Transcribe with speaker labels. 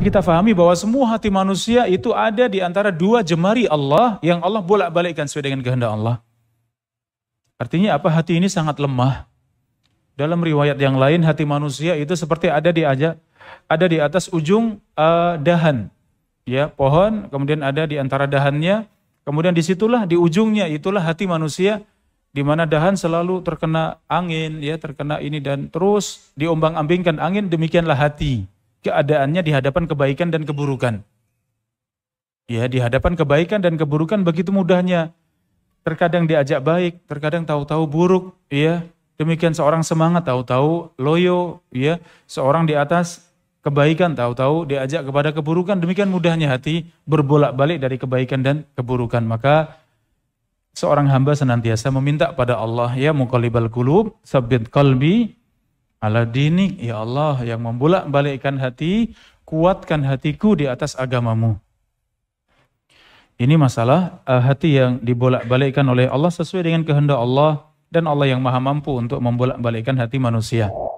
Speaker 1: Kita fahami bahwa semua hati manusia itu ada di antara dua jemari Allah yang Allah bolak-balikkan sesuai dengan kehendak Allah. Artinya apa? Hati ini sangat lemah. Dalam riwayat yang lain hati manusia itu seperti ada di aja, ada di atas ujung uh, dahan, ya pohon, kemudian ada di antara dahannya, kemudian disitulah di ujungnya itulah hati manusia di mana dahan selalu terkena angin, ya terkena ini dan terus diombang-ambingkan angin demikianlah hati keadaannya di hadapan kebaikan dan keburukan. Ya, di hadapan kebaikan dan keburukan begitu mudahnya. Terkadang diajak baik, terkadang tahu-tahu buruk, ya. Demikian seorang semangat tahu-tahu loyo, ya. Seorang di atas kebaikan tahu-tahu diajak kepada keburukan, demikian mudahnya hati berbolak-balik dari kebaikan dan keburukan. Maka seorang hamba senantiasa meminta pada Allah, ya muqallibal qulub, sabbit qalbi ala dinik ya Allah yang membulak balikkan hati kuatkan hatiku di atas agamamu ini masalah uh, hati yang dibolak balikkan oleh Allah sesuai dengan kehendak Allah dan Allah yang maha mampu untuk membolak balikkan hati manusia.